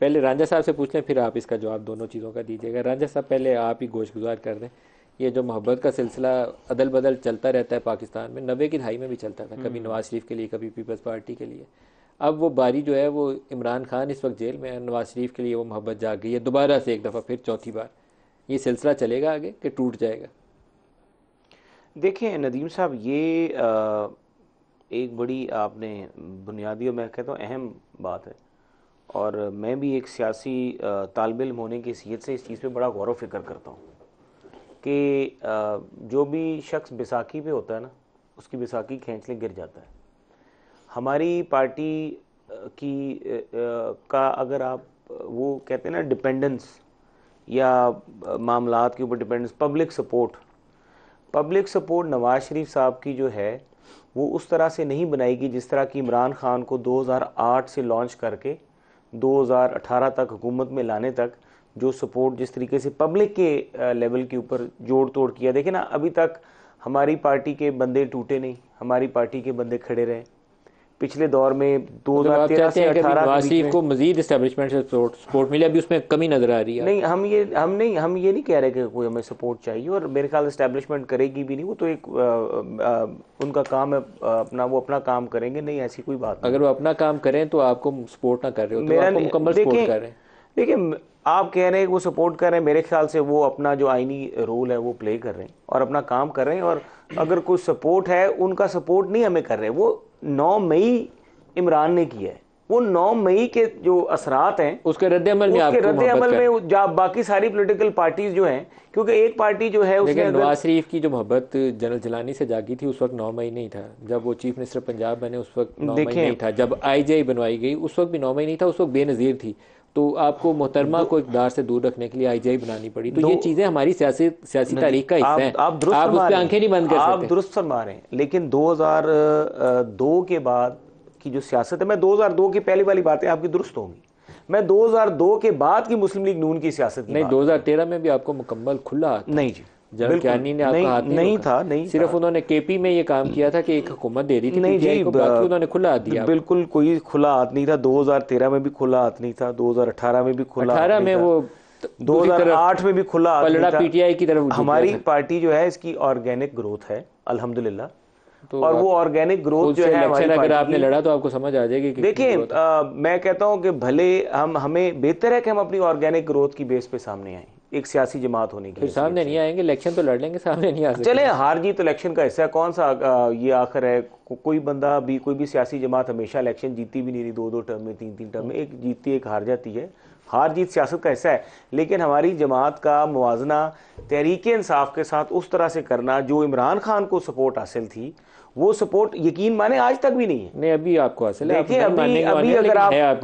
पहले रांझा साहब से पूछ लें फिर आप इसका जवाब दोनों चीज़ों का दीजिएगा रांझा साहब पहले आप ही गोश गुजार कर दें ये जो मोहब्बत का सिलसिला अदल बदल चलता रहता है पाकिस्तान में नबे की दहाई में भी चलता था कभी हम्म। नवाज शरीफ के लिए कभी पीपल्स पार्टी के लिए अब वो बारी जो है वो इमरान खान इस वक्त जेल में है नवाज शरीफ के लिए वो मोहब्बत जाग गई है दोबारा से एक दफ़ा फिर चौथी बार ये सिलसिला चलेगा आगे कि टूट जाएगा देखिए नदीम साहब ये आ, एक बड़ी आपने बुनियादी और मैं कहता हूँ अहम बात है और मैं भी एक सियासी तालब इम होने की हैसीत से इस चीज़ पे बड़ा गौर फिक्र करता हूँ कि जो भी शख्स बैसाखी पे होता है ना उसकी बैसाखी खींचने गिर जाता है हमारी पार्टी की का अगर आप वो कहते हैं ना डिपेंडेंस या मामला के ऊपर dependence public support public support Nawaz Sharif साहब की जो है वो उस तरह से नहीं बनाएगी जिस तरह की इमरान खान को 2008 से लॉन्च करके 2018 तक हुकूमत में लाने तक जो सपोर्ट जिस तरीके से पब्लिक के लेवल के ऊपर जोड़ तोड़ किया देखे ना अभी तक हमारी पार्टी के बंदे टूटे नहीं हमारी पार्टी के बंदे खड़े रहे पिछले दौर में दो मतलब हजार तेरह को मजीद इस्टेब्लिशमेंट से सपोर्ट मिले अभी उसमें कमी नजर आ रही है नहीं हम ये हम नहीं हम ये नहीं कह रहे कि कोई हमें सपोर्ट चाहिए और मेरे ख्याल इस्टेब्लिशमेंट करेगी भी नहीं वो तो एक आ, आ, उनका काम है अपना वो अपना काम करेंगे नहीं ऐसी कोई बात अगर वो अपना काम करें तो आपको सपोर्ट ना कर रहे हो तो मेरा मुकम्मल सपोर्ट कर रहे हैं देखिए आप कह रहे हैं वो सपोर्ट कर रहे हैं मेरे ख्याल से वो अपना जो आइनी रोल है वो प्ले कर रहे हैं और अपना काम कर रहे हैं और अगर कोई सपोर्ट है उनका सपोर्ट नहीं हमें कर रहे वो नौ मई इमरान ने किया है वो नौ मई के जो असरात हैं उसके रद्द अमल में उसके रद्द अमल में जा बाकी सारी पोलिटिकल पार्टीज जो हैं क्योंकि एक पार्टी जो है उसके नवाज शरीफ की जो मोहब्बत जनरल जलानी से जागी थी उस वक्त नौ मई नहीं था जब वो चीफ मिनिस्टर पंजाब बने उस वक्त नौ मई नहीं था जब आई बनवाई गई उस वक्त भी नौ मई नहीं था उस वक्त बेनज़ीर थी तो आपको मोहतरमा को इकदार से दूर रखने के लिए आईजीआई बनानी पड़ी तो ये चीजें हमारी सियासी सियासी तारीख का हिस्सा है आप दुरुस्त आप उस आंखें नहीं बंद कर आप दुरुस्त फरमा रहे हैं लेकिन 2002 के बाद की जो सियासत है मैं 2002 की पहली वाली बातें आपकी दुरुस्त होंगी मैं 2002 के बाद की मुस्लिम लीग नून की सियासत नहीं 2013 में भी आपको मुकम्मल खुला नहीं जी ज्ञानी ने नहीं, हाथ नहीं, नहीं था नहीं सिर्फ था। उन्होंने केपी में ये काम किया था कि एक हुकूमत दे रही थी नहीं जी उन्होंने खुला हाथ दिया बिल्कुल कोई खुला हाथ नहीं था 2013 में भी खुला हाथ नहीं था 2018 में भी खुला 18 में वो 2008 में भी खुला हाथ नहीं था पीटीआई की तरफ हमारी पार्टी जो है इसकी ऑर्गेनिक ग्रोथ है अल्हम्दुलिल्लाह तो और वो ऑर्गेनिक ग्रोथ जो है हमारी अगर आपने लड़ा तो आपको समझ आ जाएगी देखिए मैं कहता हूँ कि भले हम हमें बेहतर है कि हम अपनी ऑर्गेनिक ग्रोथ की बेस पे सामने आए एक सियासी जमात होने की सामने नहीं आएंगे इलेक्शन तो लड़ लेंगे सामने नहीं आ सकते चले हार जीत इलेक्शन का हिस्सा है कौन सा ये आखिर है को, कोई बंदा भी कोई भी सियासी जमात हमेशा इलेक्शन जीती भी नहीं रही दो दो टर्म में तीन तीन टर्म में एक जीतती एक हार जाती है हार जीत सियासत का हिस्सा है लेकिन हमारी जमात का मुजना तहरीक इंसाफ के साथ उस तरह से करना जो इमरान खान को सपोर्ट हासिल थी वो सपोर्ट यकीन माने आज तक भी नहीं है नहीं अभी आपको हासिल है अभी अगर आप